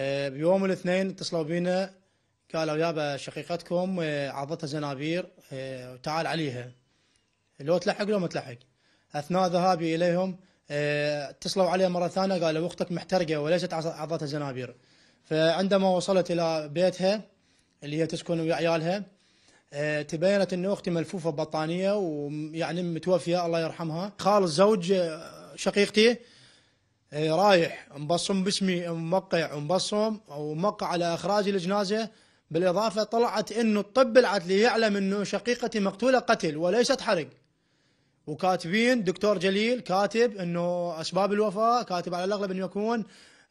آه، بيوم الاثنين اتصلوا بينا قالوا يابا شقيقتكم آه، عضتها زنابير آه، تعال عليها لو تلحق لو ما تلحق اثناء ذهابي اليهم اتصلوا عليها مره ثانيه قالوا اختك محترقه وليست عضتها زنابير فعندما وصلت الى بيتها اللي هي تسكن ويا عيالها تبينت ان اختي ملفوفه بطانيه ويعني متوفيه الله يرحمها خال الزوج شقيقتي إيه، رايح مبصم باسمي موقع ومبصم وموقع على اخراج الجنازه بالاضافه طلعت انه الطب العدلي يعلم انه شقيقتي مقتوله قتل وليست حرق وكاتبين دكتور جليل كاتب انه اسباب الوفاه كاتب على الاغلب انه يكون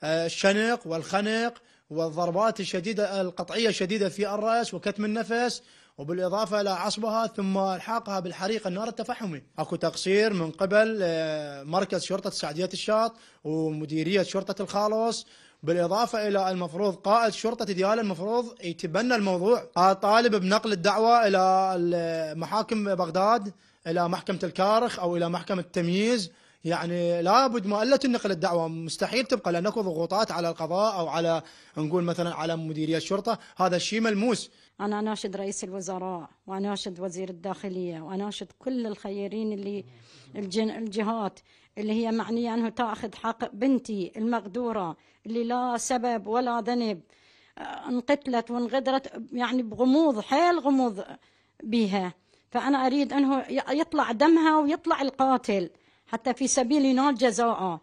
آه، الشنق والخنق والضربات الشديدة القطعية الشديدة في الرأس وكتم النفس وبالإضافة إلى عصبها ثم إلحاقها بالحريق النار التفحمي أكو تقصير من قبل آه، مركز شرطة سعدية الشاط ومديرية شرطة الخالص بالإضافة إلى المفروض قائد شرطة ديالى المفروض يتبنى الموضوع طالب بنقل الدعوة إلى محاكم بغداد إلى محكمة الكارخ أو إلى محكمة التمييز يعني لابد ما الا تنقل الدعوه مستحيل تبقى لان اكو ضغوطات على القضاء او على نقول مثلا على مديريه الشرطه هذا الشيء ملموس انا اناشد رئيس الوزراء واناشد وزير الداخليه واناشد كل الخيرين اللي الجن الجهات اللي هي معنيه انه تاخذ حق بنتي المغدوره اللي لا سبب ولا ذنب آه، انقتلت وانغدرت يعني بغموض حيل غموض بها فانا اريد انه يطلع دمها ويطلع القاتل حتى في سبيل نال جزاءه